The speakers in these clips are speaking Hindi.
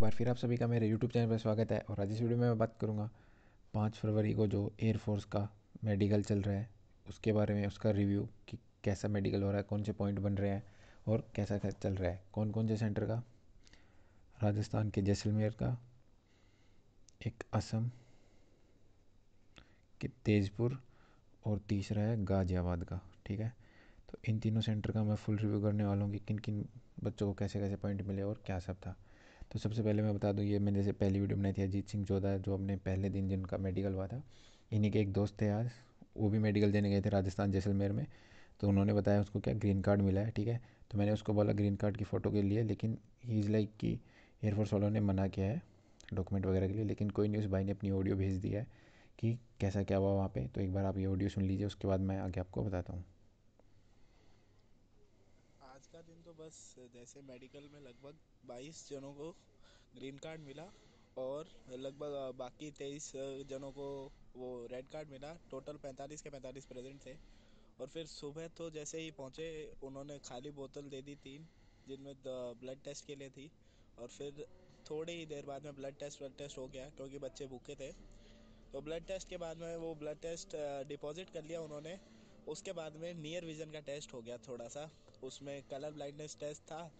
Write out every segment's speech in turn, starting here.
एक बार फिर आप सभी का मेरे यूट्यूब चैनल पर स्वागत है और आज इस वीडियो में मैं बात करूँगा पाँच फरवरी को जो एयरफोर्स का मेडिकल चल रहा है उसके बारे में उसका रिव्यू कि कैसा मेडिकल हो रहा है कौन से पॉइंट बन रहे हैं और कैसा कैसा चल रहा है कौन कौन से सेंटर का राजस्थान के जैसलमेर का एक असम के तेजपुर और तीसरा है गाजियाबाद का ठीक है तो इन तीनों सेंटर का मैं फुल रिव्यू करने वाला हूँ कि किन किन बच्चों को कैसे कैसे पॉइंट मिले और क्या सब था तो सबसे पहले मैं बता दूँ ये मैंने जैसे पहली वीडियो बनाई थी अजीत सिंह चौधा जो अपने पहले दिन जिनका मेडिकल हुआ था इन्हीं के एक दोस्त थे यार वो भी मेडिकल देने गए थे राजस्थान जैसलमेर में तो उन्होंने बताया उसको क्या ग्रीन कार्ड मिला है ठीक है तो मैंने उसको बोला ग्रीन कार्ड की फ़ोटो के लिए लेकिन ही इज़ लाइक कि एयरफोर्स वालों ने मना किया है डॉक्यूमेंट वगैरह के लिए लेकिन कोई नहीं उस भाई ने अपनी ऑडियो भेज दिया है कि कैसा क्या हुआ वहाँ पे तो एक बार आप ये ऑडियो सुन लीजिए उसके बाद मैं आगे आपको बताता हूँ का दिन तो बस जैसे मेडिकल में लगभग बाईस जनों को ग्रीन कार्ड मिला और लगभग बाकी तेईस जनों को वो रेड कार्ड मिला टोटल पैंतालीस के पैंतालीस प्रेजेंट थे और फिर सुबह तो जैसे ही पहुँचे उन्होंने खाली बोतल दे दी तीन जिनमें ब्लड टेस्ट के लिए थी और फिर थोड़ी ही देर बाद में ब्लड टेस्ट ब्लड टेस्ट हो गया क्योंकि बच्चे भूखे थे तो ब्लड टेस्ट के बाद में वो ब्लड टेस्ट डिपॉज़िट कर लिया उन्होंने उसके बाद में नियर विज़न का टेस्ट हो गया थोड़ा सा उसमें कलर ब्लाइंडनेस टेस्ट था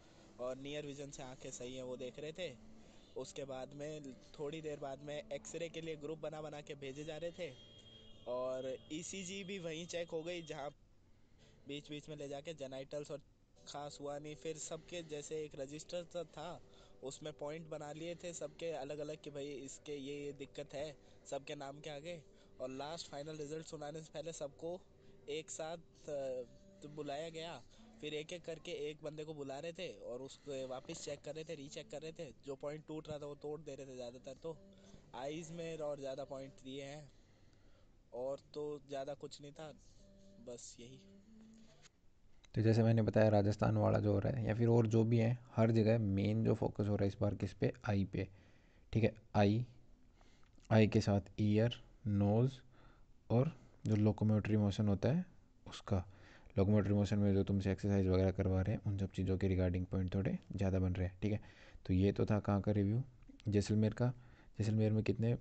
और नियर विज़न से आंखें सही हैं वो देख रहे थे उसके बाद में थोड़ी देर बाद में एक्सरे के लिए ग्रुप बना बना के भेजे जा रहे थे और ई e भी वहीं चेक हो गई जहाँ बीच बीच में ले जाके जेनाइटल्स और खास हुआ नहीं फिर सबके जैसे एक रजिस्टर सा तो था उसमें पॉइंट बना लिए थे सबके अलग अलग कि भाई इसके ये ये दिक्कत है सबके नाम के आगे और लास्ट फाइनल रिजल्ट सुनाने से पहले सबको एक साथ तो बुलाया गया फिर एक एक करके एक बंदे को बुला रहे थे और उसको वापस चेक कर रहे थे रीचेक कर रहे थे जो पॉइंट टूट रहा था वो तोड़ दे रहे थे ज़्यादातर तो आईज में और ज़्यादा पॉइंट दिए हैं और तो ज़्यादा कुछ नहीं था बस यही तो जैसे मैंने बताया राजस्थान वाला जो हो रहा है या फिर और जो भी है हर जगह मेन जो फोकस हो रहा है इस बार किस पे आई पे ठीक है आई आई के साथ ईयर नोज़ और जो लोकोमोटरी मोशन होता है उसका लोकोमोटरी मोशन में जो तुमसे एक्सरसाइज वगैरह करवा रहे हैं उन सब चीज़ों के रिगार्डिंग पॉइंट थोड़े ज़्यादा बन रहे हैं ठीक है तो ये तो था कहाँ का रिव्यू जैसलमेर का जैसलमेर में कितने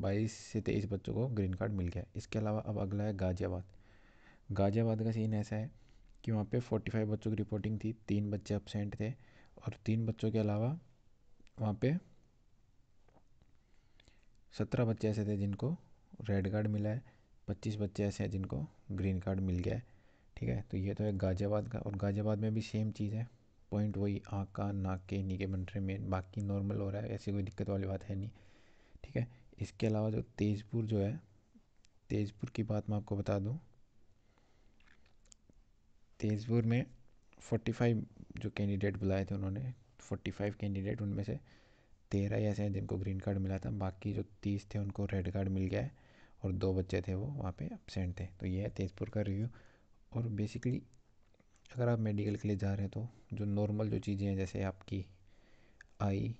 बाईस से तेईस बच्चों को ग्रीन कार्ड मिल गया इसके अलावा अब अगला है गाज़ियाबाद गाज़ियाबाद का सीन ऐसा है कि वहाँ पे 45 बच्चों की रिपोर्टिंग थी तीन बच्चे अपसेंट थे और तीन बच्चों के अलावा वहाँ पे सत्रह बच्चे ऐसे थे जिनको रेड कार्ड मिला है पच्चीस बच्चे ऐसे हैं जिनको ग्रीन कार्ड मिल गया है ठीक है तो ये तो है गाज़ियाबाद का और गाज़ियाबाद में भी सेम चीज़ है पॉइंट वही आँख का नाक के नी के बन रहे मेन बाकी नॉर्मल हो रहा है ऐसी कोई दिक्कत वाली बात है नहीं ठीक है इसके अलावा जो तेज़पुर जो है तेज़पुर की बात मैं आपको बता दूँ तेज़पुर में फ़ोर्टी फाइव जो कैंडिडेट बुलाए थे उन्होंने फोर्टी फाइव कैंडिडेट उनमें से तेरह ऐसे हैं जिनको ग्रीन कार्ड मिला था बाकी जो तीस थे उनको रेड कार्ड मिल गया है और दो बच्चे थे वो वहाँ पे एबसेंट थे तो ये है तेज़पुर का रिव्यू और बेसिकली अगर आप मेडिकल के लिए जा रहे हैं तो जो नॉर्मल जो चीज़ें हैं जैसे आपकी आई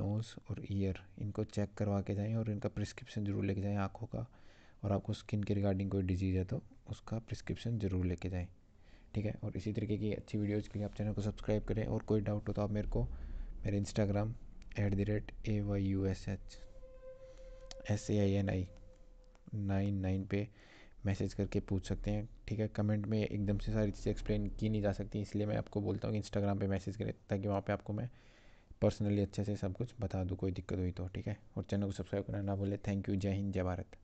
नोज़ और ईयर इनको चेक करवा के जाएँ और इनका प्रिस्क्रिप्शन ज़रूर लेके जाएँ आँखों का और आपको स्किन के रिगार्डिंग कोई डिजीज़ है तो उसका प्रिस्क्रिप्शन ज़रूर लेके जाएँ ठीक है और इसी तरीके की अच्छी वीडियोज़ के लिए आप चैनल को सब्सक्राइब करें और कोई डाउट हो तो आप मेरे को मेरे Instagram at the rate A Y U S H S A I N I nine nine पे मैसेज करके पूछ सकते हैं ठीक है कमेंट में एकदम से सारी चीज़ें एक्सप्लेन की नहीं जा सकती इसलिए मैं आपको बोलता हूँ कि इंस्टाग्राम पे मैसेज करें ताकि वहाँ पे आपको मैं पर्सनली अच्छे से सब कुछ बता दूँ कोई दिक्कत हुई तो ठीक है और चैनल को सब्सक्राइब करना ना भूलें थैंक यू जय हिंद जय भारत